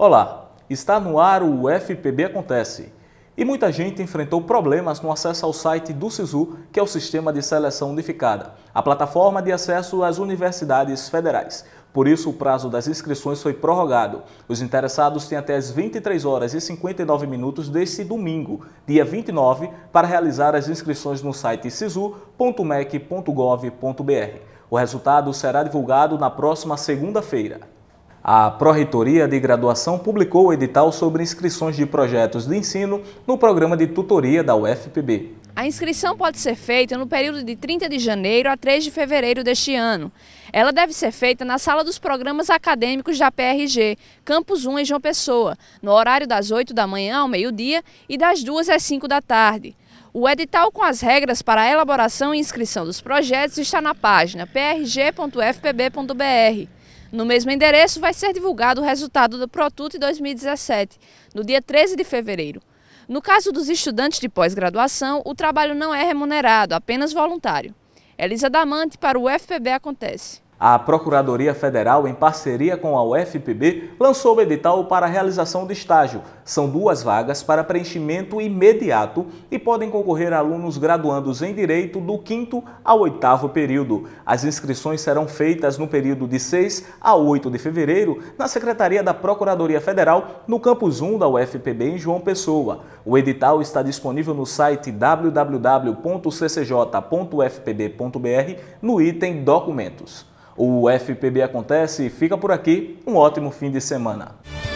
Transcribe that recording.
Olá, está no ar o FPB Acontece. E muita gente enfrentou problemas no acesso ao site do SISU, que é o Sistema de Seleção Unificada, a plataforma de acesso às universidades federais. Por isso, o prazo das inscrições foi prorrogado. Os interessados têm até as 23 horas e 59 minutos deste domingo, dia 29, para realizar as inscrições no site sisu.mec.gov.br. O resultado será divulgado na próxima segunda-feira. A Pró-Reitoria de Graduação publicou o edital sobre inscrições de projetos de ensino no programa de tutoria da UFPB. A inscrição pode ser feita no período de 30 de janeiro a 3 de fevereiro deste ano. Ela deve ser feita na Sala dos Programas Acadêmicos da PRG, Campus 1 em João Pessoa, no horário das 8 da manhã ao meio-dia e das 2 às 5 da tarde. O edital com as regras para a elaboração e inscrição dos projetos está na página prg.fpb.br. No mesmo endereço vai ser divulgado o resultado do ProTut 2017, no dia 13 de fevereiro. No caso dos estudantes de pós-graduação, o trabalho não é remunerado, apenas voluntário. Elisa Damante para o FPB Acontece. A Procuradoria Federal, em parceria com a UFPB, lançou o edital para a realização de estágio. São duas vagas para preenchimento imediato e podem concorrer alunos graduandos em Direito do 5 ao 8 período. As inscrições serão feitas no período de 6 a 8 de fevereiro na Secretaria da Procuradoria Federal, no Campus 1 da UFPB, em João Pessoa. O edital está disponível no site www.ccj.fpb.br no item Documentos. O FPB Acontece fica por aqui. Um ótimo fim de semana.